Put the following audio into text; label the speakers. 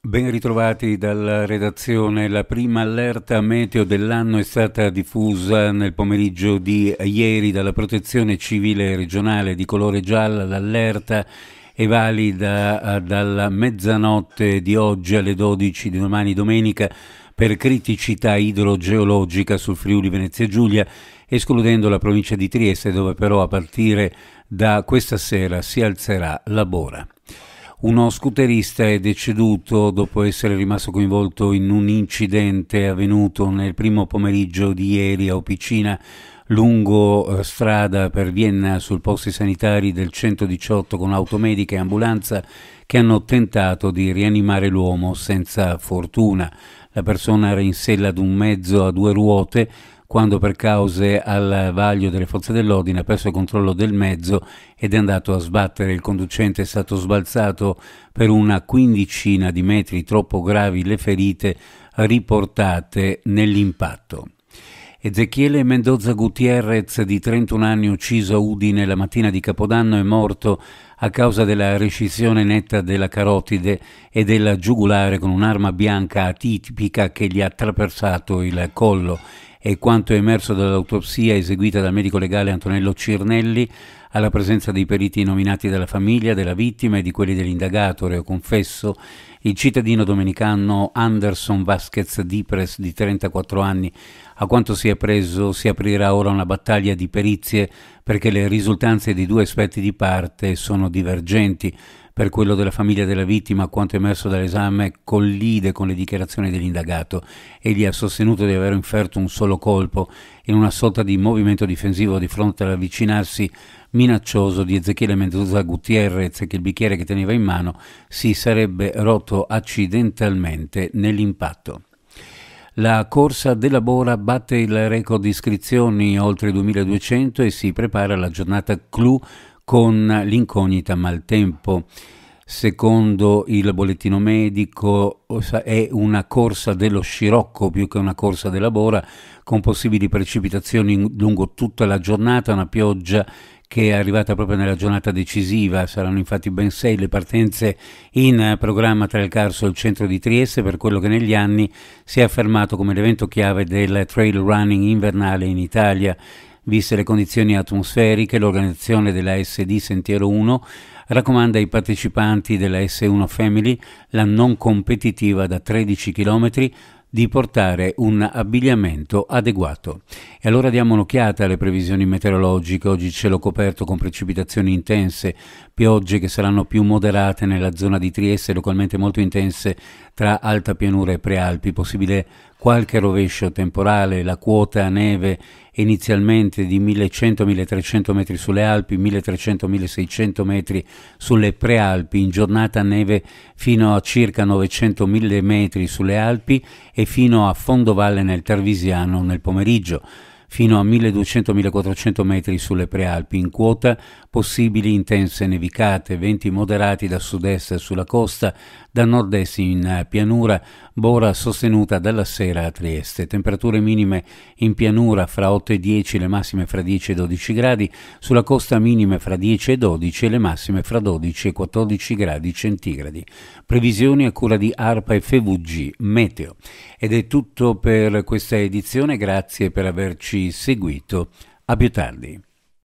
Speaker 1: Ben ritrovati dalla redazione. La prima allerta meteo dell'anno è stata diffusa nel pomeriggio di ieri dalla Protezione Civile regionale di colore giallo. L'allerta è valida eh, dalla mezzanotte di oggi alle 12 di domani domenica per criticità idrogeologica sul Friuli Venezia Giulia, escludendo la provincia di Trieste dove però a partire da questa sera si alzerà la bora. Uno scooterista è deceduto dopo essere rimasto coinvolto in un incidente avvenuto nel primo pomeriggio di ieri a Opicina lungo eh, strada per Vienna sul posti sanitari del 118 con automedica e ambulanza che hanno tentato di rianimare l'uomo senza fortuna. La persona era in sella ad un mezzo a due ruote quando per cause al vaglio delle forze dell'ordine ha perso il controllo del mezzo ed è andato a sbattere. Il conducente è stato sbalzato per una quindicina di metri, troppo gravi le ferite riportate nell'impatto. Ezechiele Mendoza Gutierrez, di 31 anni, ucciso a Udine la mattina di Capodanno, è morto a causa della rescissione netta della carotide e della giugulare con un'arma bianca atipica che gli ha attraversato il collo e quanto è emerso dall'autopsia eseguita dal medico legale Antonello Cirnelli alla presenza dei periti nominati dalla famiglia della vittima e di quelli dell'indagato, reo confesso, il cittadino domenicano Anderson Vasquez Dipres di 34 anni. A quanto si è preso si aprirà ora una battaglia di perizie perché le risultanze di due aspetti di parte sono divergenti per quello della famiglia della vittima, quanto emerso dall'esame collide con le dichiarazioni dell'indagato. Egli ha sostenuto di aver inferto un solo colpo in una sorta di movimento difensivo di fronte all'avvicinarsi minaccioso di Ezechiele Mendoza Gutierrez che il bicchiere che teneva in mano si sarebbe rotto accidentalmente nell'impatto. La corsa della Bora batte il record di iscrizioni oltre 2200 e si prepara alla giornata clou con l'incognita maltempo. Secondo il bollettino medico è una corsa dello scirocco più che una corsa della bora, con possibili precipitazioni lungo tutta la giornata, una pioggia che è arrivata proprio nella giornata decisiva. Saranno infatti ben sei le partenze in programma tra il Carso e il centro di Trieste per quello che negli anni si è affermato come l'evento chiave del trail running invernale in Italia. Viste le condizioni atmosferiche, l'organizzazione della SD Sentiero 1 raccomanda ai partecipanti della S1 Family la non competitiva da 13 km di portare un abbigliamento adeguato. E allora diamo un'occhiata alle previsioni meteorologiche. Oggi cielo coperto con precipitazioni intense, piogge che saranno più moderate nella zona di Trieste, localmente molto intense tra Alta Pianura e Prealpi, possibile qualche rovescio temporale, la quota a neve inizialmente di 1100-1300 metri sulle Alpi, 1300-1600 metri sulle Prealpi, in giornata neve fino a circa 900-1000 metri sulle Alpi e fino a Fondovalle nel Tervisiano nel pomeriggio fino a 1200-1400 metri sulle prealpi, in quota possibili intense nevicate, venti moderati da sud-est sulla costa, da nord-est in pianura, bora sostenuta dalla sera a Trieste. Temperature minime in pianura fra 8 e 10, le massime fra 10 e 12 gradi, sulla costa minime fra 10 e 12 e le massime fra 12 e 14 gradi centigradi. Previsioni a cura di ARPA FVG Meteo. Ed è tutto per questa edizione, grazie per averci averci seguito. A più tardi.